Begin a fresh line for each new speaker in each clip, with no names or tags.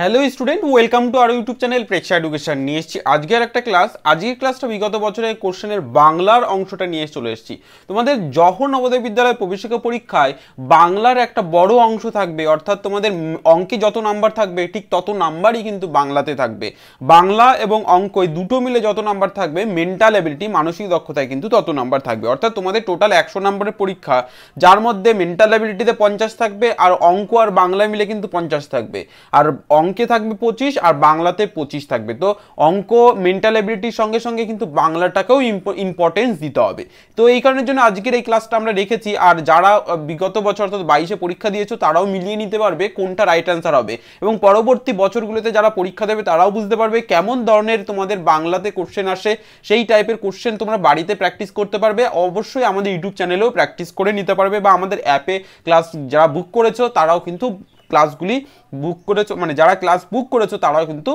hello student welcome to our YouTube channel Preksha education নিয়ে এসেছি আজকের একটা ক্লাস আজকের ক্লাসটা বিগত বছরের কোশ্চেনের বাংলার অংশটা নিয়ে চলে এসেছি তোমাদের যখন নবোদয় বিদ্যালয় প্রবেশিকা পরীক্ষায় বাংলার একটা বড় অংশ থাকবে অর্থাৎ তোমাদের অঙ্কে যত নাম্বার থাকবে ঠিক তত নাম্বারই কিন্তু বাংলাতে থাকবে বাংলা এবং অঙ্ক দুটো মিলে যত নাম্বার থাকবে মেন্টাল অ্যাবিলিটি মানসিক দক্ষতায় কিন্তু তত নাম্বার থাকবে অর্থাৎ তোমাদের টোটাল একশো নাম্বারের পরীক্ষা যার মধ্যে মেন্টাল অ্যাবিলিটিতে পঞ্চাশ থাকবে আর অঙ্ক আর বাংলা মিলে কিন্তু পঞ্চাশ থাকবে আর অঙ্ক অঙ্কে থাকবে পঁচিশ আর বাংলাতে পঁচিশ থাকবে তো অঙ্ক মেন্টাল অ্যাবিলিটির সঙ্গে সঙ্গে কিন্তু বাংলাটাকেও ইম্পর্টেন্স দিতে হবে তো এই কারণের জন্য আজকের এই ক্লাসটা আমরা রেখেছি আর যারা বিগত বছর অর্থাৎ বাইশে পরীক্ষা দিয়েছো তারাও মিলিয়ে নিতে পারবে কোনটা রাইট অ্যান্সার হবে এবং পরবর্তী বছরগুলোতে যারা পরীক্ষা দেবে তারাও বুঝতে পারবে কেমন ধরনের তোমাদের বাংলাতে কোশ্চেন আসে সেই টাইপের কোশ্চেন তোমরা বাড়িতে প্র্যাকটিস করতে পারবে অবশ্যই আমাদের ইউটিউব চ্যানেলেও প্র্যাকটিস করে নিতে পারবে বা আমাদের অ্যাপে ক্লাস যারা বুক করেছো তারাও কিন্তু ক্লাসগুলি বুক করেছো মানে যারা ক্লাস বুক করেছো তারাও কিন্তু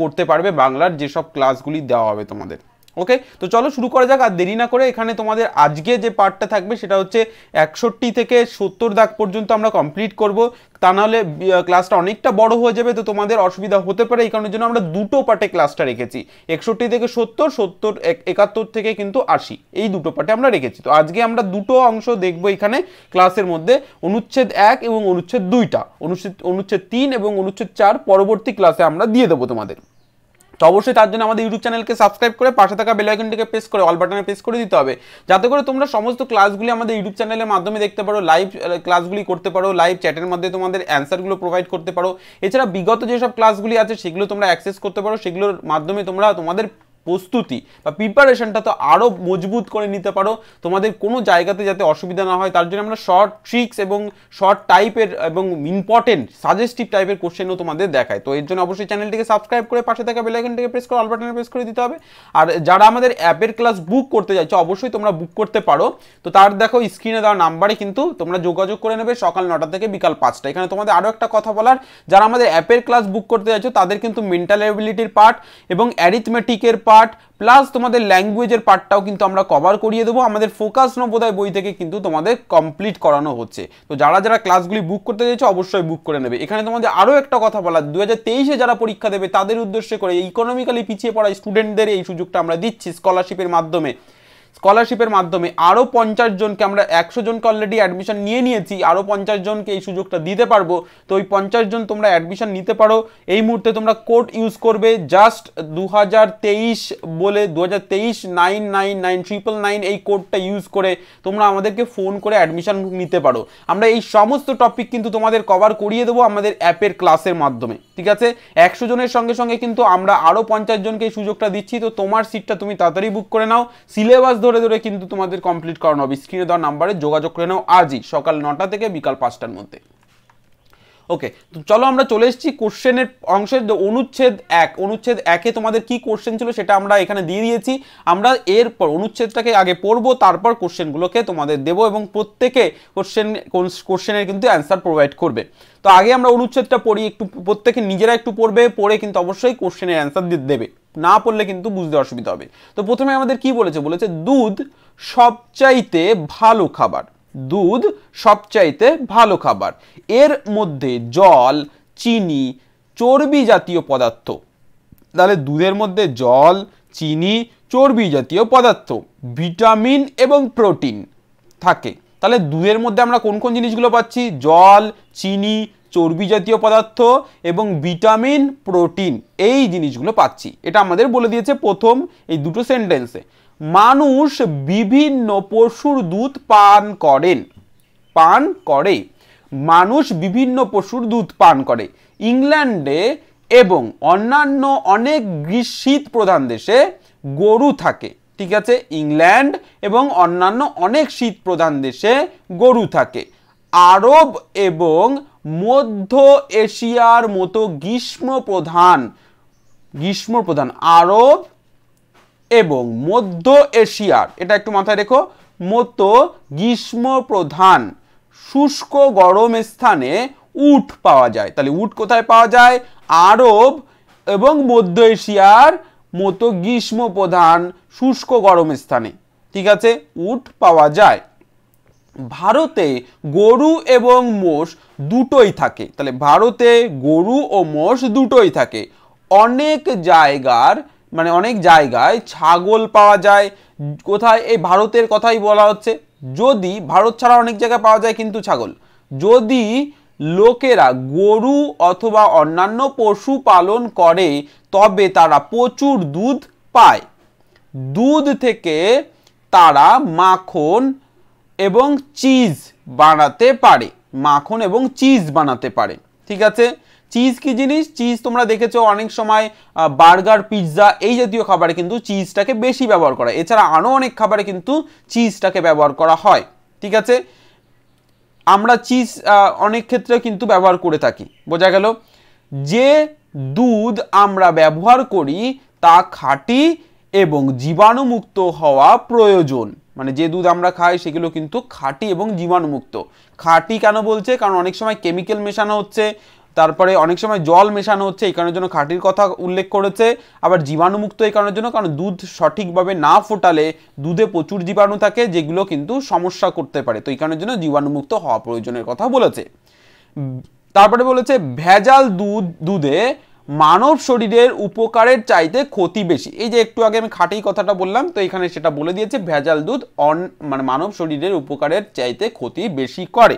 করতে পারবে বাংলার যেসব ক্লাসগুলি দেওয়া হবে তোমাদের ওকে তো চলো শুরু করা যাক আর দেরি না করে এখানে তোমাদের আজকে যে পার্টটা থাকবে সেটা হচ্ছে একষট্টি থেকে সত্তর দাগ পর্যন্ত আমরা কমপ্লিট করব তা নাহলে ক্লাসটা অনেকটা বড় হয়ে যাবে তো তোমাদের অসুবিধা হতে পারে এই কারণের জন্য আমরা দুটো পার্টে ক্লাসটা রেখেছি একষট্টি থেকে সত্তর সত্তর একাত্তর থেকে কিন্তু আশি এই দুটো পার্টে আমরা রেখেছি তো আজকে আমরা দুটো অংশ দেখব এখানে ক্লাসের মধ্যে অনুচ্ছেদ এক এবং অনুচ্ছেদ দুইটা অনুচ্ছেদ অনুচ্ছেদ তিন এবং অনুচ্ছেদ চার পরবর্তী ক্লাসে আমরা দিয়ে দেবো তোমাদের তো অবশ্যই তার জন্য আমাদের ইউটিউব চ্যানেলকে সাবস্ক্রাইব করে পাশে থাকা বেলাইকনটিকে প্রেস করে অল বাটনে প্রেস করে দিতে হবে যাতে করে তোমরা সমস্ত ক্লাসগুলি আমাদের ইউটিউব চ্যানেলের মাধ্যমে দেখতে পারো লাইভ ক্লাসগুলি করতে পারো লাইভ চ্যাটের মধ্যে তোমাদের অ্যান্সারগুলো প্রোভাইড করতে পারো এছাড়া বিগত যেসব ক্লাসগুলি আছে সেগুলো তোমরা অ্যাক্সেস করতে পারো সেগুলোর মাধ্যমে তোমরা তোমাদের প্রস্তুতি বা প্রিপারেশনটা তো আরও মজবুত করে নিতে পারো তোমাদের কোনো জায়গাতে যাতে অসুবিধা না হয় তার জন্য আমরা শর্ট ট্রিক্স এবং শর্ট টাইপের এবং ইম্পর্টেন্ট সাজেস্টিভ টাইপের কোশ্চেনও তোমাদের দেখায় তো এর জন্য অবশ্যই চ্যানেলটিকে সাবস্ক্রাইব করে পাশে থাকা বেলাইকনটিকে প্রেস করে অলবাটনে প্রেস করে দিতে হবে আর যারা আমাদের অ্যাপের ক্লাস বুক করতে চাইছো অবশ্যই তোমরা বুক করতে পারো তো তার দেখো স্ক্রিনে দেওয়া নাম্বারে কিন্তু তোমরা যোগাযোগ করে নেবে সকাল নটা থেকে বিকাল পাঁচটা এখানে তোমাদের আরও একটা কথা বলার যারা আমাদের অ্যাপের ক্লাস বুক করতে চাইছো তাদের কিন্তু মেন্টাল অ্যাবিলিটির পার্ট এবং অ্যারিথমেটিকের পার্ট পার্ট প্লাস তোমাদের ল্যাঙ্গুয়েজের পার্টটাও কিন্তু আমরা কভার করিয়ে দেবো আমাদের ফোকাস নবোধায় বই থেকে কিন্তু তোমাদের কমপ্লিট করানো হচ্ছে তো যারা যারা ক্লাসগুলি বুক করতে চাইছো অবশ্যই বুক করে নেবে এখানে তোমাদের আরও একটা কথা বলা দু হাজার যারা পরীক্ষা দেবে তাদের উদ্দেশ্যে করে ইকোনমিক্যালি পিছিয়ে পড়া স্টুডেন্টদের এই সুযোগটা আমরা দিচ্ছি স্কলারশিপের মাধ্যমে স্কলারশিপের মাধ্যমে আরও পঞ্চাশ জনকে আমরা একশো জনকে অলরেডি অ্যাডমিশন নিয়ে নিয়েছি আরও পঞ্চাশ জনকে এই সুযোগটা দিতে পারবো তো ওই পঞ্চাশ জন তোমরা অ্যাডমিশন নিতে পারো এই মুহূর্তে তোমরা কোড ইউজ করবে জাস্ট দু বলে দু nine nine nine triple nine এই কোডটা ইউজ করে তোমরা আমাদেরকে ফোন করে অ্যাডমিশন নিতে পারো আমরা এই সমস্ত টপিক কিন্তু তোমাদের কভার করিয়ে দেবো আমাদের অ্যাপের ক্লাসের মাধ্যমে ঠিক আছে একশো জনের সঙ্গে সঙ্গে কিন্তু আমরা আরও পঞ্চাশ জনকে এই সুযোগটা দিচ্ছি তো তোমার সিটটা তুমি তাড়াতাড়ি বুক করে নাও সিলেবাস ধরে ধরে কিন্তু তোমাদের কমপ্লিট করানো হবে স্ক্রিনে দেওয়া নাম্বারে যোগাযোগ করে নাও আজই সকাল নটা থেকে বিকাল পাঁচটার মধ্যে ওকে তো চলো আমরা চলে এসেছি কোশ্চেনের অংশের অনুচ্ছেদ এক অনুচ্ছেদ একে তোমাদের কি কোশ্চেন ছিল সেটা আমরা এখানে দিয়ে দিয়েছি আমরা এরপর অনুচ্ছেদটাকে আগে পড়বো তারপর কোশ্চেনগুলোকে তোমাদের দেব এবং প্রত্যেকে কোশ্চেন কোশ্চেনের কিন্তু অ্যান্সার প্রোভাইড করবে তো আগে আমরা অনুচ্ছেদটা পড়ি একটু প্রত্যেকে নিজেরা একটু পড়বে পড়ে কিন্তু অবশ্যই কোশ্চেনের অ্যান্সার দিয়ে দেবে না পড়লে কিন্তু বুঝতে অসুবিধা হবে তো প্রথমে আমাদের কি বলেছে বলেছে দুধ সবচাইতে ভালো খাবার দুধ সবচাইতে ভালো খাবার এর মধ্যে জল চিনি চর্বি জাতীয় পদার্থ তাহলে দুধের মধ্যে জল চিনি চর্বি জাতীয় পদার্থ ভিটামিন এবং প্রোটিন থাকে তাহলে দুধের মধ্যে আমরা কোন কোন জিনিসগুলো পাচ্ছি জল চিনি চর্বি জাতীয় পদার্থ এবং ভিটামিন প্রোটিন এই জিনিসগুলো পাচ্ছি এটা আমাদের বলে দিয়েছে প্রথম এই দুটো সেন্টেন্সে মানুষ বিভিন্ন পশুর দুধ পান করেন পান করে মানুষ বিভিন্ন পশুর দুধ পান করে ইংল্যান্ডে এবং অন্যান্য অনেক শীত প্রধান দেশে গরু থাকে ঠিক আছে ইংল্যান্ড এবং অন্যান্য অনেক শীত প্রধান দেশে গরু থাকে আরব এবং মধ্য এশিয়ার মতো গ্রীষ্ম প্রধান গ্রীষ্ম প্রধান আরব এবং মধ্য এশিয়ার এটা একটু মাথায় রেখো মতো গ্রীষ্ম প্রধান শুষ্ক গরম স্থানে উঠ পাওয়া যায় তাহলে উঠ কোথায় পাওয়া যায় আরব এবং মধ্য এশিয়ার মতো গ্রীষ্ম প্রধান শুষ্ক গরম স্থানে ঠিক আছে উট পাওয়া যায় ভারতে গরু এবং মোষ দুটোই থাকে তাহলে ভারতে গরু ও মোষ দুটোই থাকে অনেক জায়গার মানে অনেক জায়গায় ছাগল পাওয়া যায় কোথায় এই ভারতের কথাই বলা হচ্ছে যদি ভারত ছাড়া অনেক জায়গায় পাওয়া যায় কিন্তু ছাগল যদি লোকেরা গরু অথবা অন্যান্য পশু পালন করে তবে তারা প্রচুর দুধ পায় দুধ থেকে তারা মাখন এবং চিজ বানাতে পারে মাখন এবং চিজ বানাতে পারে ঠিক আছে চিজ কি জিনিস চিজ তোমরা দেখেছো অনেক সময় বার্গার পিৎজা এই জাতীয় খাবারে কিন্তু চিজটাকে বেশি ব্যবহার করা এছাড়া আরও অনেক খাবারে কিন্তু চিজটাকে ব্যবহার করা হয় ঠিক আছে আমরা চিজ অনেক ক্ষেত্রে কিন্তু ব্যবহার করে থাকি বোঝা গেল যে দুধ আমরা ব্যবহার করি তা খাঁটি এবং জীবাণুমুক্ত হওয়া প্রয়োজন মানে যে দুধ আমরা খাই সেগুলো কিন্তু খাঁটি এবং জীবাণুমুক্ত খাঁটি কেন বলছে কারণ অনেক সময় কেমিক্যাল মেশানো হচ্ছে তারপরে অনেক সময় জল মেশানো হচ্ছে এই কারণের জন্য খাঁটির কথা উল্লেখ করেছে আবার জীবাণুমুক্ত এই কারণের জন্য কারণ দুধ সঠিকভাবে না ফোটালে দুধে প্রচুর জীবাণু থাকে যেগুলো কিন্তু সমস্যা করতে পারে তো এই কারণের জন্য জীবাণুমুক্ত হওয়া প্রয়োজনের কথা বলেছে তারপরে বলেছে ভেজাল দুধ দুধে মানব শরীরের উপকারের চাইতে ক্ষতি বেশি এই যে একটু আগে আমি খাটেই কথাটা বললাম তো এখানে সেটা বলে দিয়েছে ভেজাল দুধ অন মানে মানব শরীরের উপকারের চাইতে ক্ষতি বেশি করে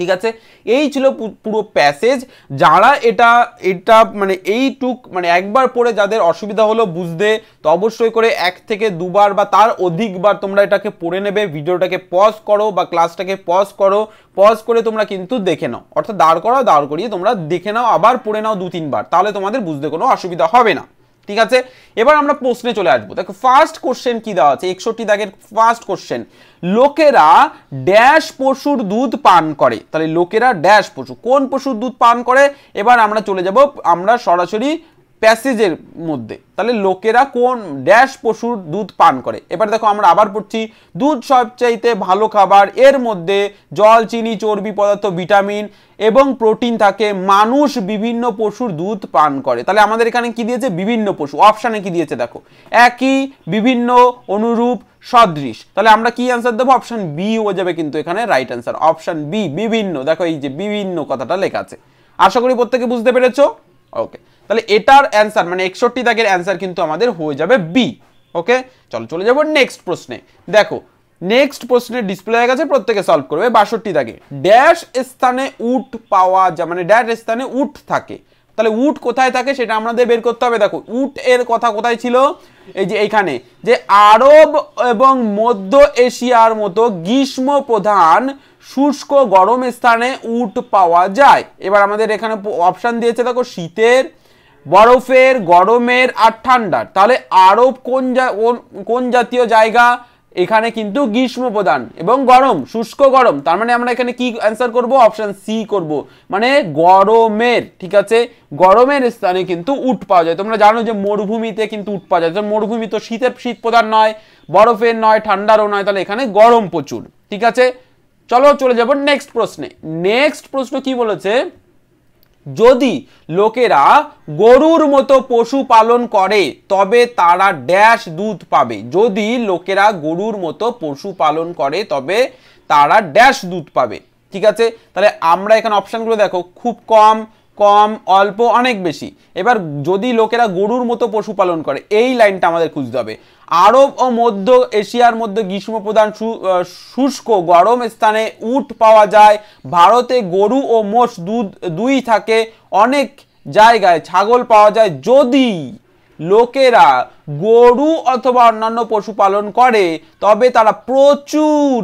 ঠিক আছে এই ছিল পুরো প্যাসেজ যারা এটা এটা মানে এইটুক মানে একবার পড়ে যাদের অসুবিধা হলো বুঝতে তো অবশ্যই করে এক থেকে দুবার বা তার অধিকবার তোমরা এটাকে পড়ে নেবে ভিডিওটাকে পজ করো বা ক্লাসটাকে পজ করো পজ করে তোমরা কিন্তু দেখে নাও অর্থাৎ দাঁড় করো দাঁড় করিয়ে তোমরা দেখে নাও আবার পড়ে নাও দু তিনবার তাহলে তোমাদের বুঝতে কোনো অসুবিধা হবে না ঠিক আছে এবার আমরা প্রশ্নে চলে আসবো দেখো ফার্স্ট কোশ্চেন কি দেওয়া আছে একষট্টি দাগের ফার্স্ট কোশ্চেন লোকেরা ড্যাশ পশুর দুধ পান করে তাহলে লোকেরা ড্যাশ পশু কোন পশুর দুধ পান করে এবার আমরা চলে যাব আমরা সরাসরি প্যাসেজের মধ্যে তাহলে লোকেরা কোন ড্যাশ পশুর দুধ পান করে এবার দেখো আমরা আবার পড়ছি দুধ সবচাইতে ভালো খাবার এর মধ্যে জল চিনি চর্বি পদার্থ ভিটামিন এবং প্রোটিন থাকে মানুষ বিভিন্ন পশুর দুধ পান করে তাহলে আমাদের এখানে কি দিয়েছে বিভিন্ন পশু অপশানে কি দিয়েছে দেখো একই বিভিন্ন অনুরূপ সদৃশ তাহলে আমরা কি অ্যান্সার দেবো অপশান বি হয়ে যাবে কিন্তু এখানে রাইট অ্যান্সার অপশান বি বিভিন্ন দেখো এই যে বিভিন্ন কথাটা লেখা আছে আশা করি প্রত্যেকে বুঝতে পেরেছো ওকে তাহলে এটার অ্যান্সার মানে একষট্টি দাগের অ্যান্সার কিন্তু আমাদের হয়ে যাবে বি ওকে চলো চলে যাবো নেক্সট প্রশ্নে দেখো নেক্সট প্রশ্নের ডিসপ্লে হয়ে গেছে প্রত্যেকে সলভ করবে বাষট্টি দাগে ড্যাশ স্থানে উট পাওয়া যা মানে ড্যাশ স্থানে উট থাকে তাহলে উট কোথায় থাকে সেটা আমাদের বের করতে হবে দেখো উট এর কথা কোথায় ছিল এই যে এইখানে যে আরব এবং মধ্য এশিয়ার মতো গ্রীষ্ম প্রধান শুষ্ক গরম স্থানে উট পাওয়া যায় এবার আমাদের এখানে অপশান দিয়েছে দেখো শীতের বরফের গরমের আর ঠান্ডার তাহলে আরব কোন কোন জাতীয় জায়গা এখানে কিন্তু গ্রীষ্ম প্রদান এবং গরম শুষ্ক গরম তার মানে আমরা এখানে কি অ্যান্সার করব অপশান সি করব মানে গরমের ঠিক আছে গরমের স্থানে কিন্তু উট পাওয়া যায় তোমরা জানো যে মরুভূমিতে কিন্তু উট পাওয়া যায় মরুভূমি তো শীতের শীত প্রধান নয় বরফের নয় ঠান্ডারও নয় তাহলে এখানে গরম প্রচুর ঠিক আছে চলো চলে যাব নেক্সট প্রশ্নে নেক্সট প্রশ্ন কি বলেছে যদি লোকেরা গরুর মতো পশু পালন করে তবে তারা ড্যাশ দুধ পাবে যদি লোকেরা গরুর মতো পশু পালন করে তবে তারা ড্যাশ দুধ পাবে ঠিক আছে তাহলে আমরা এখানে অপশানগুলো দেখো খুব কম কম অল্প অনেক বেশি এবার যদি লোকেরা গরুর মতো পশুপালন করে এই লাইনটা আমাদের খুঁজতে হবে আরব ও মধ্য এশিয়ার মধ্যে গ্রীষ্মপ্রধান শুষ্ক গরম স্থানে উট পাওয়া যায় ভারতে গরু ও মোষ দুধ দুই থাকে অনেক জায়গায় ছাগল পাওয়া যায় যদি লোকেরা গরু অথবা অন্যান্য পশু পালন করে তবে তারা প্রচুর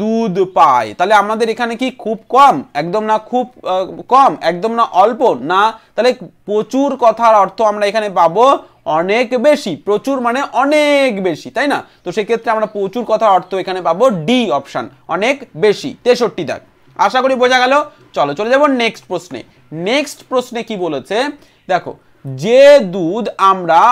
দুধ পায় তাহলে আমাদের এখানে কি খুব কম একদম না খুব কম একদম না অল্প না তাহলে প্রচুর কথার অর্থ আমরা এখানে পাবো অনেক বেশি প্রচুর মানে অনেক বেশি তাই না তো সেক্ষেত্রে আমরা প্রচুর কথার অর্থ এখানে পাবো ডি অপশান অনেক বেশি তেষট্টি দাগ আশা করি বোঝা গেল চলো চলে যাবো নেক্সট প্রশ্নে নেক্সট প্রশ্নে কি বলেছে দেখো যে দুধ আমরা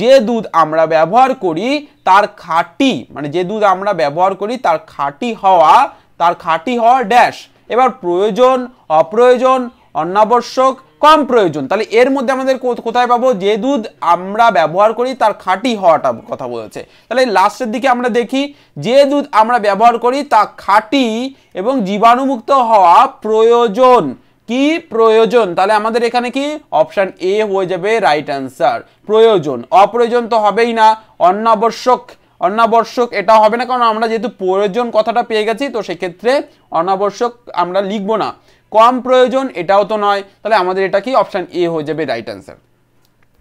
যে দুধ আমরা ব্যবহার করি তার খাঁটি মানে যে দুধ আমরা ব্যবহার করি তার খাঁটি হওয়া তার খাঁটি হওয়া ড্যাশ এবার প্রয়োজন অপ্রয়োজন অনাবশ্যক কম প্রয়োজন তাহলে এর মধ্যে আমাদের কোথায় পাবো যে দুধ আমরা ব্যবহার করি তার খাঁটি হওয়াটা কথা বলেছে তাহলে লাস্টের দিকে আমরা দেখি যে দুধ আমরা ব্যবহার করি তা খাঁটি এবং জীবাণুমুক্ত হওয়া প্রয়োজন কি প্রয়োজন তাহলে আমাদের এখানে কি অপশান এ হয়ে যাবে রাইট অ্যান্সার প্রয়োজন অপ্রয়োজন তো হবেই না অনাবশ্যক অনাবশ্যক এটা হবে না কারণ আমরা যেহেতু প্রয়োজন কথাটা পেয়ে গেছি তো সেক্ষেত্রে অনাবশ্যক আমরা লিখবো না কম প্রয়োজন এটাও তো নয় তাহলে আমাদের এটা কি অপশান এ হয়ে যাবে রাইট অ্যান্সার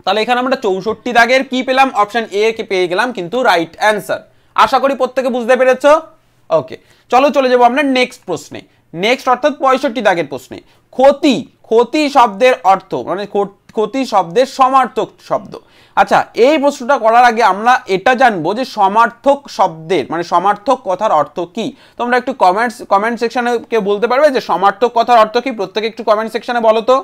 তাহলে এখানে আমরা চৌষট্টি দাগের কি পেলাম অপশান এ কে পেয়ে গেলাম কিন্তু রাইট অ্যান্সার আশা করি প্রত্যেকে বুঝতে পেরেছ ওকে চলো চলে যাবো আমরা নেক্সট প্রশ্নে নেক্সট অর্থাৎ পঁয়ষট্টি দাগের প্রশ্নে ক্ষতি ক্ষতি শব্দের অর্থ মানে ক্ষতি শব্দের সমার্থক শব্দ আচ্ছা এই প্রশ্নটা করার আগে আমরা এটা জানবো যে সমার্থক শব্দের মানে সমার্থক কথার অর্থ কি তোমরা একটু কমেন্টস কমেন্ট সেকশনে কেউ বলতে পারবে যে সমার্থক কথার অর্থ কি প্রত্যেকে একটু কমেন্ট সেকশানে বলো তো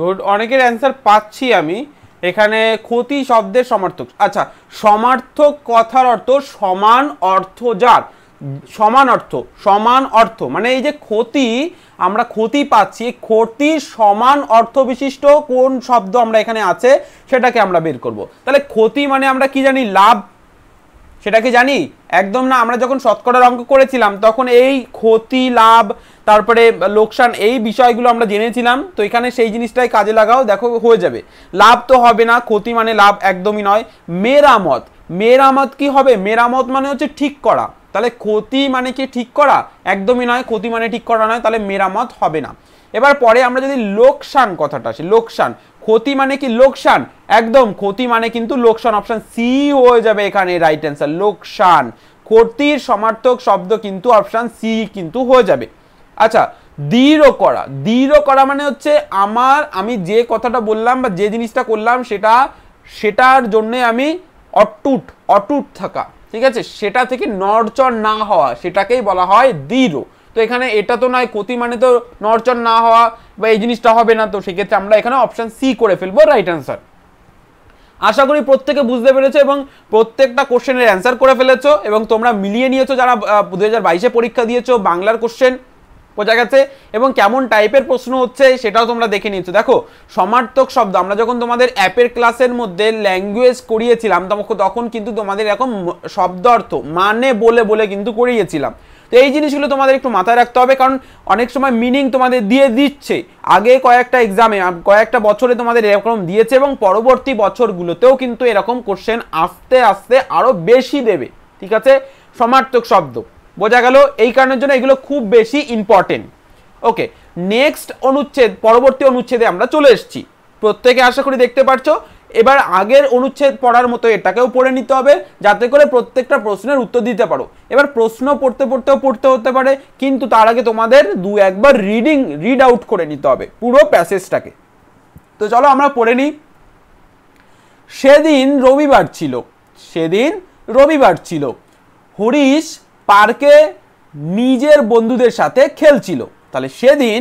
গুড অনেকের অ্যান্সার পাচ্ছি আমি এখানে ক্ষতি শব্দের সমার্থক আচ্ছা সমার্থক কথার অর্থ সমান অর্থ যার সমান অর্থ সমান অর্থ মানে এই যে ক্ষতি আমরা ক্ষতি পাচ্ছি ক্ষতি সমান অর্থ বিশিষ্ট কোন শব্দ আমরা এখানে আছে সেটাকে আমরা বের করব তাহলে ক্ষতি মানে আমরা কি জানি লাভ সেটাকে জানি একদম না আমরা যখন শতকরার অঙ্ক করেছিলাম তখন এই ক্ষতি লাভ তারপরে লোকসান এই বিষয়গুলো আমরা জেনেছিলাম তো এখানে সেই জিনিসটাই কাজে লাগাও দেখো হয়ে যাবে লাভ তো হবে না ক্ষতি মানে লাভ একদমই নয় মেরামত মেরামত কি হবে মেরামত মানে হচ্ছে ঠিক করা তাহলে ক্ষতি মানে কি ঠিক করা একদমই নয় ক্ষতি মানে ঠিক করা নয় তাহলে মেরামত হবে না এবার পরে আমরা যদি লোকসান কথাটা আসি লোকসান ক্ষতি মানে কি লোকসান একদম ক্ষতি মানে কিন্তু লোকসান অপশান সি হয়ে যাবে এখানে রাইট অ্যান্সার লোকসান ক্ষতির সমার্থক শব্দ কিন্তু অপশান সি কিন্তু হয়ে যাবে আচ্ছা দৃঢ় করা দৃঢ় করা মানে হচ্ছে আমার আমি যে কথাটা বললাম বা যে জিনিসটা করলাম সেটা সেটার জন্যে আমি অটুট অটুট থাকা ঠিক আছে সেটা থেকে নরচর না হওয়া সেটাকেই বলা হয় দৃঢ় তো এখানে এটা তো নয় ক্ষতি মানে তো নরচর না হওয়া বা এই জিনিসটা হবে না তো সেক্ষেত্রে আমরা এখানে অপশান সি করে ফেলবো রাইট অ্যান্সার আশা করি প্রত্যেকে বুঝতে পেরেছো এবং প্রত্যেকটা কোশ্চেনের অ্যান্সার করে ফেলেছো এবং তোমরা মিলিয়ে নিয়েছো যারা দু হাজার পরীক্ষা দিয়েছো বাংলার কোশ্চেন বোঝা গেছে এবং কেমন টাইপের প্রশ্ন হচ্ছে সেটাও তোমরা দেখে নিচ্ছ দেখো সমার্থক শব্দ আমরা যখন তোমাদের অ্যাপের ক্লাসের মধ্যে ল্যাঙ্গুয়েজ করিয়েছিলাম তখন কিন্তু তোমাদের এরকম শব্দ অর্থ মানে বলে বলে কিন্তু করিয়েছিলাম তো এই জিনিসগুলো তোমাদের একটু মাথায় রাখতে হবে কারণ অনেক সময় মিনিং তোমাদের দিয়ে দিচ্ছে আগে কয়েকটা এক্সামে কয়েকটা বছরে তোমাদের এরকম দিয়েছে এবং পরবর্তী বছরগুলোতেও কিন্তু এরকম কোশ্চেন আস্তে আস্তে আরও বেশি দেবে ঠিক আছে সমার্থক শব্দ বোঝা গেল এই কারণের জন্য এগুলো খুব বেশি ইম্পর্টেন্ট ওকে নেক্সট অনুচ্ছেদ পরবর্তী অনুচ্ছেদে আমরা চলে এসেছি প্রত্যেকে আশা করি দেখতে পারছো এবার আগের অনুচ্ছেদ পড়ার মতো এটাকেও পড়ে নিতে হবে যাতে করে প্রত্যেকটা প্রশ্নের উত্তর দিতে পারো এবার প্রশ্ন পড়তে পড়তেও পড়তে হতে পারে কিন্তু তার আগে তোমাদের দু একবার রিডিং রিড আউট করে নিতে হবে পুরো প্যাসেজটাকে তো চলো আমরা পড়ে নিই সেদিন রবিবার ছিল সেদিন রবিবার ছিল হরিশ পার্কে নিজের বন্ধুদের সাথে খেলছিল তাহলে সেদিন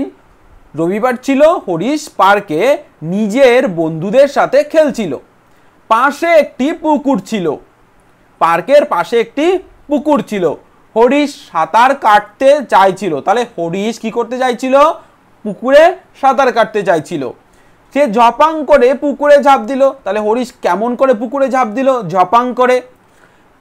রবিবার ছিল হরিশ পার্কে নিজের বন্ধুদের সাথে খেলছিল পাশে একটি পুকুর ছিল পার্কের পাশে একটি পুকুর ছিল হরিশ সাঁতার কাটতে চাইছিল তাহলে হরিশ কি করতে চাইছিল পুকুরে সাঁতার কাটতে চাইছিল সে ঝপাং করে পুকুরে ঝাঁপ দিল তাহলে হরিশ কেমন করে পুকুরে ঝাঁপ দিল ঝপাং করে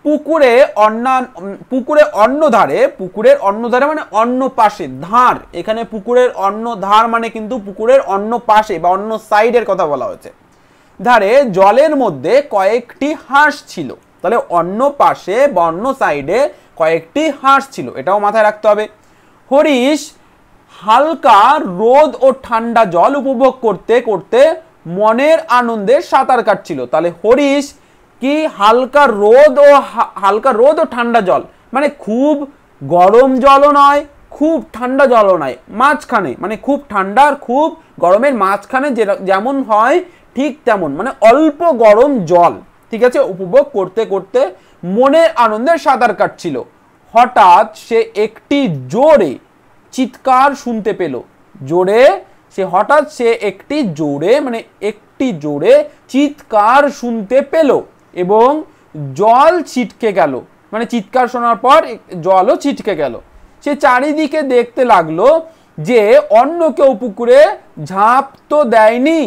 পুকুরে অন্যান পুকুরে অন্য ধারে পুকুরের অন্য ধারে মানে অন্য পাশে ধার এখানে পুকুরের অন্য ধার মানে কিন্তু পুকুরের অন্য পাশে বা অন্য সাইডের কথা বলা হয়েছে ধারে জলের মধ্যে কয়েকটি হাঁস ছিল তাহলে অন্য পাশে বা অন্য সাইডে কয়েকটি হাঁস ছিল এটাও মাথায় রাখতে হবে হরিশ হালকা রোদ ও ঠান্ডা জল উপভোগ করতে করতে মনের আনন্দে সাঁতার কাটছিল তাহলে হরিশ কি হালকা রোদ ও হালকা রোদ ও ঠান্ডা জল মানে খুব গরম জলও নয় খুব ঠান্ডা জলও নয় মাঝখানে মানে খুব ঠান্ডার খুব গরমের মাঝখানে যেমন হয় ঠিক তেমন মানে অল্প গরম জল ঠিক আছে উপভোগ করতে করতে মনের আনন্দে সাঁতার কাটছিল হঠাৎ সে একটি জোরে চিৎকার শুনতে পেল জোরে সে হঠাৎ সে একটি জোরে মানে একটি জোরে চিৎকার শুনতে পেলো এবং জল ছিটকে গেল মানে চিৎকার শোনার পর জলও ছিটকে গেল সে চারিদিকে দেখতে লাগলো যে অন্য কেউ পুকুরে ঝাঁপ তো দেয়নি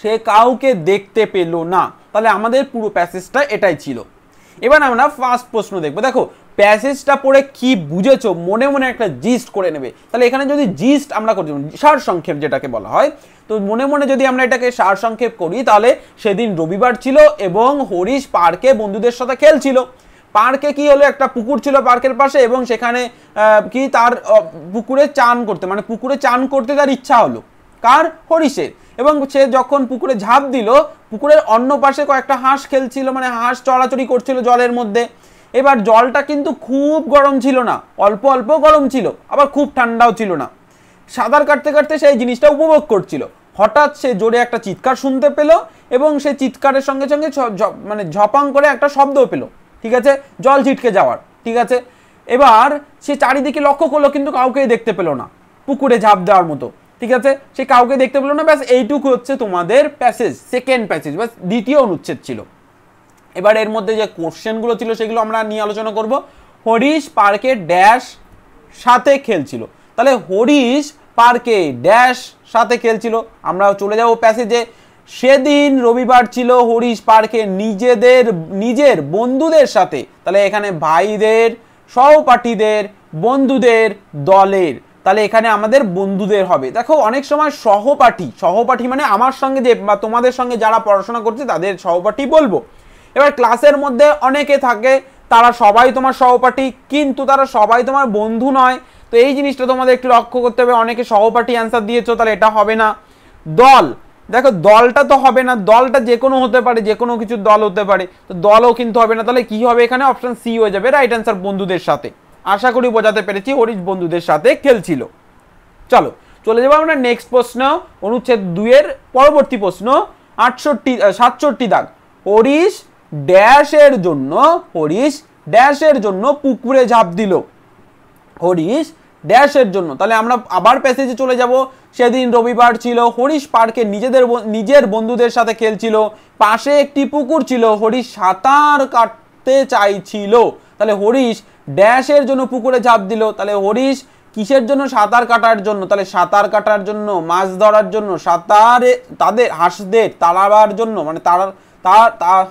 সে কাউকে দেখতে পেল না তাহলে আমাদের পুরো প্যাসেজটা এটাই ছিল এবার আমরা ফার্স্ট প্রশ্ন দেখবো দেখো প্যাসেজটা পড়ে কি বুঝেছো মনে মনে একটা জিস্ট করে নেবে তাহলে এখানে যদি জিস্ট আমরা করি সার সংক্ষেপ যেটাকে বলা হয় তো মনে মনে যদি আমরা এটাকে সার সংক্ষেপ করি তাহলে সেদিন রবিবার ছিল এবং হরিশ পার্কে বন্ধুদের সাথে খেলছিল পার্কে কি হলো একটা পুকুর ছিল পার্কের পাশে এবং সেখানে কি তার পুকুরে চান করতে মানে পুকুরে চান করতে তার ইচ্ছা হলো কার হরিশের এবং সে যখন পুকুরে ঝাঁপ দিল পুকুরের অন্য পাশে কয়েকটা হাঁস খেলছিল মানে হাঁস চড়াচড়ি করছিল জলের মধ্যে এবার জলটা কিন্তু খুব গরম ছিল না অল্প অল্প গরম ছিল আবার খুব ঠান্ডাও ছিল না সাঁতার কাটতে কাটতে সেই জিনিসটা উপভোগ করছিল হঠাৎ সে জোরে একটা চিৎকার শুনতে পেল এবং সে চিৎকারের সঙ্গে সঙ্গে মানে ঝপাং করে একটা শব্দও পেল ঠিক আছে জল ছিটকে যাওয়ার ঠিক আছে এবার সে চারিদিকে লক্ষ্য করলো কিন্তু কাউকেই দেখতে পেলো না পুকুরে ঝাঁপ দেওয়ার মতো ঠিক আছে সে কাউকে দেখতে পেলো না ব্যাস এইটুকু হচ্ছে তোমাদের প্যাসেজ সেকেন্ড প্যাসেজ ব্যাস দ্বিতীয় অনুচ্ছেদ ছিল এবার এর মধ্যে যে কোশ্চেনগুলো ছিল সেগুলো আমরা নিয়ে আলোচনা করব হরিশ পার্কে ড্যাশ সাথে খেলছিল তাহলে হরিশ পার্কে ড্যাশ সাথে খেলছিল আমরা চলে যাব প্যাসেজে সেদিন রবিবার ছিল হরিশ পার্কে নিজেদের নিজের বন্ধুদের সাথে তাহলে এখানে ভাইদের সহপাঠীদের বন্ধুদের দলের তাহলে এখানে আমাদের বন্ধুদের হবে দেখো অনেক সময় সহপাঠী সহপাঠী মানে আমার সঙ্গে যে বা তোমাদের সঙ্গে যারা পড়াশোনা করছে তাদের সহপাঠী বলবো এবার ক্লাসের মধ্যে অনেকে থাকে তারা সবাই তোমার সহপাঠী কিন্তু তারা সবাই তোমার বন্ধু নয় তো এই জিনিসটা তোমাদের একটু লক্ষ্য করতে হবে অনেকে সহপাঠী অ্যান্সার দিয়েছো তাহলে এটা হবে না দল দেখো দলটা তো হবে না দলটা যে কোনো হতে পারে যে কোনো কিছু দল হতে পারে তো দলও কিন্তু হবে না তাহলে কি হবে এখানে অপশান সি হয়ে যাবে রাইট অ্যান্সার বন্ধুদের সাথে আশা করি বোঝাতে পেরেছি হরিশ বন্ধুদের সাথে খেলছিল চলো চলে যাবো আমরা নেক্সট প্রশ্ন অনুচ্ছেদ দুইয়ের পরবর্তী প্রশ্ন আটষট্টি সাতষট্টি দাগ হরিশ ড্যাশের জন্য হরিশ ড্যাশের জন্য পুকুরে ঝাঁপ দিল হরিশ ড্যাশের জন্য তাহলে আমরা আবার প্যাসেজে চলে যাব সেদিন রবিবার ছিল হরিশ পার্কে নিজেদের নিজের বন্ধুদের সাথে খেলছিল পাশে একটি পুকুর ছিল হরিশ সাঁতার কাটতে চাইছিল তাহলে হরিশ ড্যাশের জন্য পুকুরে ঝাঁপ দিল তাহলে হরিশ কিসের জন্য সাঁতার কাটার জন্য তাহলে সাঁতার কাটার জন্য মাছ ধরার জন্য সাঁতারে তাদের হাঁসদের তাড়াবার জন্য মানে তারা তার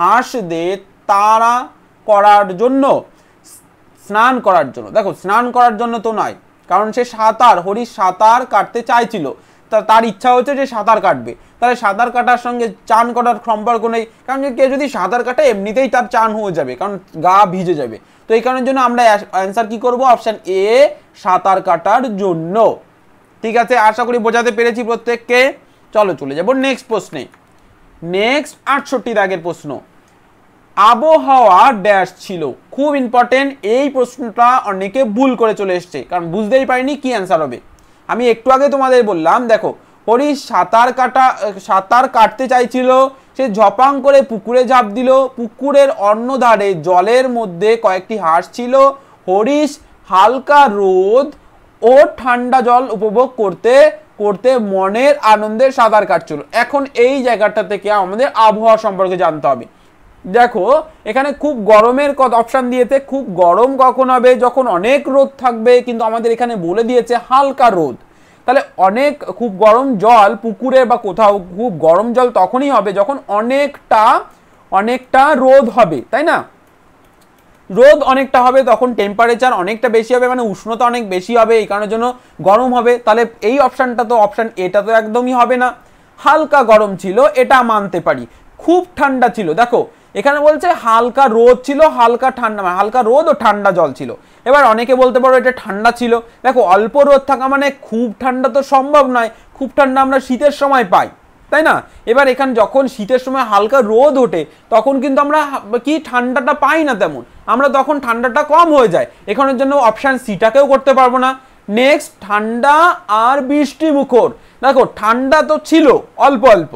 হাঁস দে তারা করার জন্য স্নান করার জন্য দেখো স্নান করার জন্য তো নয় কারণ সে সাঁতার হরি সাঁতার কাটতে চাইছিল তা তার ইচ্ছা হচ্ছে যে সাঁতার কাটবে তাহলে সাঁতার কাটার সঙ্গে চান করার সম্পর্ক নেই কারণ কেউ যদি সাঁতার কাটে এমনিতেই তার চান হয়ে যাবে কারণ গা ভিজে যাবে তো এই কারণের জন্য আমরা অ্যান্সার কি করব অপশান এ সাঁতার কাটার জন্য ঠিক আছে আশা করি বোঝাতে পেরেছি প্রত্যেককে চলো চলে যাবো নেক্সট প্রশ্নে নেক্সট আটষট্টি দাগের প্রশ্ন আবহাওয়া ড্যাশ ছিল খুব ইম্পর্টেন্ট এই প্রশ্নটা অনেকে ভুল করে চলে এসছে কারণ বুঝতেই পারিনি কি অ্যান্সার হবে আমি একটু আগে তোমাদের বললাম দেখো হরি সাঁতার কাটা সাঁতার কাটতে চাইছিল সে ঝপাং করে পুকুরে ঝাঁপ দিল পুকুরের অন্য ধারে জলের মধ্যে কয়েকটি হাঁস ছিল হরিশ হালকা রোদ ও ঠান্ডা জল উপভোগ করতে করতে মনের আনন্দের সাঁতার কাটছিল এখন এই জায়গাটা থেকে আমাদের আবহাওয়া সম্পর্কে জানতে হবে দেখো এখানে খুব গরমের কত অপশান দিয়েছে খুব গরম কখন হবে যখন অনেক রোদ থাকবে কিন্তু আমাদের এখানে বলে দিয়েছে হালকা রোদ তাহলে অনেক খুব গরম জল পুকুরে বা কোথাও খুব গরম জল তখনই হবে যখন অনেকটা অনেকটা রোদ হবে তাই না রোদ অনেকটা হবে তখন টেম্পারেচার অনেকটা বেশি হবে মানে উষ্ণতা অনেক বেশি হবে এই কারণের জন্য গরম হবে তাহলে এই অপশানটা তো অপশান এটা তো একদমই হবে না হালকা গরম ছিল এটা মানতে পারি খুব ঠান্ডা ছিল দেখো এখানে বলছে হালকা রোদ ছিল হালকা ঠান্ডা মানে হালকা রোদ ও ঠান্ডা জল ছিল এবার অনেকে বলতে পারো এটা ঠান্ডা ছিল দেখো অল্প রোদ থাকা মানে খুব ঠান্ডা তো সম্ভব নয় খুব ঠান্ডা আমরা শীতের সময় পাই তাই না এবার এখানে যখন শীতের সময় হালকা রোদ ওঠে তখন কিন্তু আমরা কি ঠান্ডাটা পাই না তেমন আমরা তখন ঠান্ডাটা কম হয়ে যায় এখানের জন্য অপশান সিটাকেও করতে পারবো না নেক্সট ঠান্ডা আর বৃষ্টি মুখর দেখো ঠান্ডা তো ছিল অল্প অল্প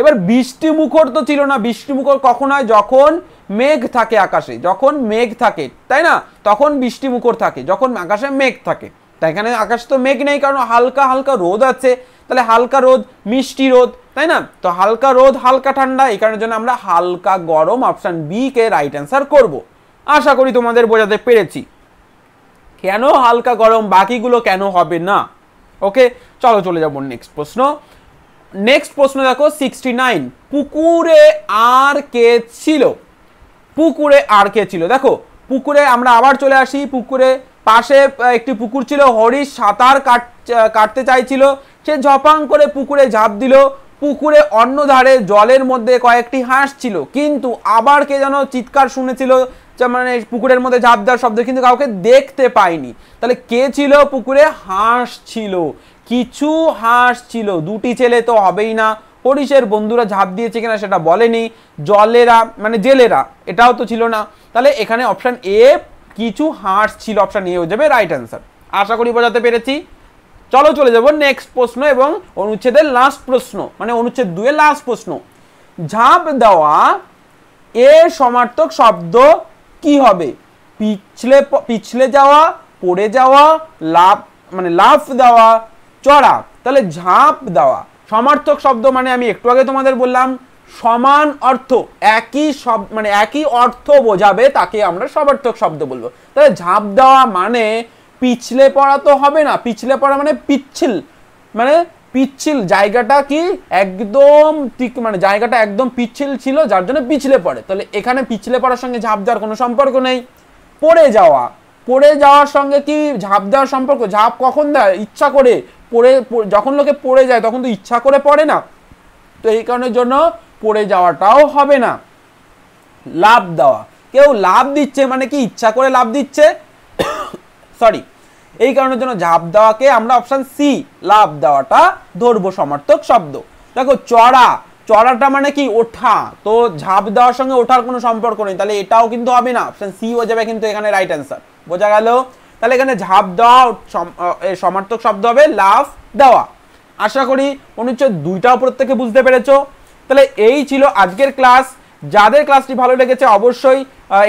এবার বৃষ্টি মুখর তো ছিল না বৃষ্টি মুখর কখন হয় যখন মেঘ থাকে আকাশে যখন মেঘ থাকে তাই না তখন বৃষ্টি মুখর থাকে যখন আকাশে মেঘ থাকে তাই এখানে আকাশ তো মেঘ নেই কারণ হালকা হালকা রোদ আছে তাহলে হালকা রোদ মিষ্টি রোদ তাই না তো হালকা রোদ হালকা ঠান্ডা এই কারণের জন্য আমরা হালকা গরম অপশান বি কে রাইট অ্যান্সার করব আশা করি তোমাদের বোঝাতে পেরেছি কেন হালকা গরম বাকিগুলো কেন হবে না ওকে চলো চলে যাবো নেক্সট প্রশ্ন নেক্সট প্রশ্ন দেখো সিক্সটি নাইন পুকুরে আর কে ছিল পুকুরে আর কে ছিল দেখো পুকুরে আমরা আবার চলে আসি পুকুরে পাশে একটি পুকুর ছিল হরিশ সাঁতার কাট কাটতে চাইছিল সে ঝপাং করে পুকুরে ঝাঁপ দিল পুকুরে অন্য ধারে জলের মধ্যে কয়েকটি হাঁস ছিল কিন্তু আবার কে যেন চিৎকার শুনেছিল মানে পুকুরের মধ্যে ঝাঁপ দেওয়ার শব্দ কিন্তু কাউকে দেখতে পায়নি তাহলে কে ছিল পুকুরে হাঁস ছিল কিছু হাঁস ছিল দুটি ছেলে তো হবেই না হরিশের বন্ধুরা ঝাঁপ দিয়েছে কিনা সেটা বলেনি জলেরা মানে জেলেরা এটাও তো ছিল না তাহলে এখানে অপশান এ কিছু হাঁস ছিল অপশান এ হয়ে যাবে রাইট অ্যান্সার আশা করি বোঝাতে পেরেছি চলো চলে যাবো নেক্সট প্রশ্ন এবং অনুচ্ছেদের লাস্ট প্রশ্ন মানে অনুচ্ছেদ দুয়ে লাস্ট প্রশ্ন ঝাঁপ দেওয়া এ সমার্থক শব্দ কি হবে পিছলে পিছলে যাওয়া পড়ে যাওয়া লাভ মানে লাফ দেওয়া চড়া তাহলে ঝাঁপ দেওয়া সমার্থক শব্দ মানে আমি একটু আগে তোমাদের বললাম সমান অর্থ একই সব মানে একই অর্থ বোঝাবে তাকে আমরা সমার্থক শব্দ বলবো তাহলে ঝাঁপ দেওয়া মানে পিছলে পড়া তো হবে না পিছলে পড়া মানে পিচ্ছিল মানে পিচ্ছিল জায়গাটা কি একদম ঠিক মানে জায়গাটা একদম পিচ্ছিল ছিল যার জন্য পিছলে পড়ে তাহলে এখানে পিছলে পড়ার সঙ্গে ঝাঁপ দেওয়ার কোনো সম্পর্ক নেই পড়ে যাওয়া পড়ে যাওয়ার সঙ্গে কি ঝাঁপ দেওয়ার সম্পর্ক ঝাঁপ কখন দেয় ইচ্ছা করে পড়ে যখন লোকে পড়ে যায় তখন তো ইচ্ছা করে পড়ে না তো এই কারণের জন্য পড়ে যাওয়াটাও হবে না লাভ দেওয়া কেউ লাভ দিচ্ছে মানে কি ইচ্ছা করে লাভ দিচ্ছে সরি এই কারণের জন্য ঝাঁপ দেওয়াকে আমরা অপশান সি লাভ দেওয়াটা ধরবো সমর্থক শব্দ দেখো চড়া চড়াটা মানে কি ওঠা তো ঝাঁপ দেওয়ার সঙ্গে ওঠার কোনো সম্পর্ক নেই তাহলে এটাও কিন্তু হবে না অপশান সি হয়ে যাবে কিন্তু এখানে রাইট অ্যান্সার বোঝা গেল তাহলে এখানে ঝাঁপ দেওয়া সমার্থক শব্দ হবে লাভ দেওয়া আশা করি অনুচ্ছেদ দুইটাও প্রত্যেকে বুঝতে পেরেছো তাহলে এই ছিল আজকের ক্লাস যাদের ক্লাসটি ভালো লেগেছে অবশ্যই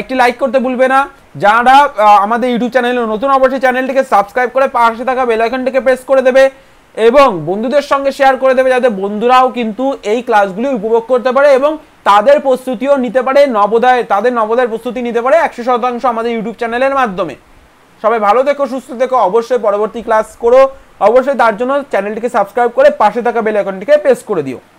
একটি লাইক করতে ভুলবে না যারা আমাদের ইউটিউব চ্যানেলে নতুন অবশ্যই চ্যানেলটিকে সাবস্ক্রাইব করে পাশে থাকা বেলাইকনটিকে প্রেস করে দেবে এবং বন্ধুদের সঙ্গে শেয়ার করে দেবে যাতে বন্ধুরাও কিন্তু এই ক্লাসগুলি উপভোগ করতে পারে এবং তাদের প্রস্তুতিও নিতে পারে নবোদয় তাদের নবোদয়ের প্রস্তুতি নিতে পারে একশো শতাংশ আমাদের ইউটিউব চ্যানেলের মাধ্যমে সবাই ভালো থেকো সুস্থ থেকো অবশ্যই পরবর্তী ক্লাস করো অবশ্যই তার জন্য চ্যানেলটিকে সাবস্ক্রাইব করে পাশে থাকা বেল আইকনটিকে প্রেস করে দিও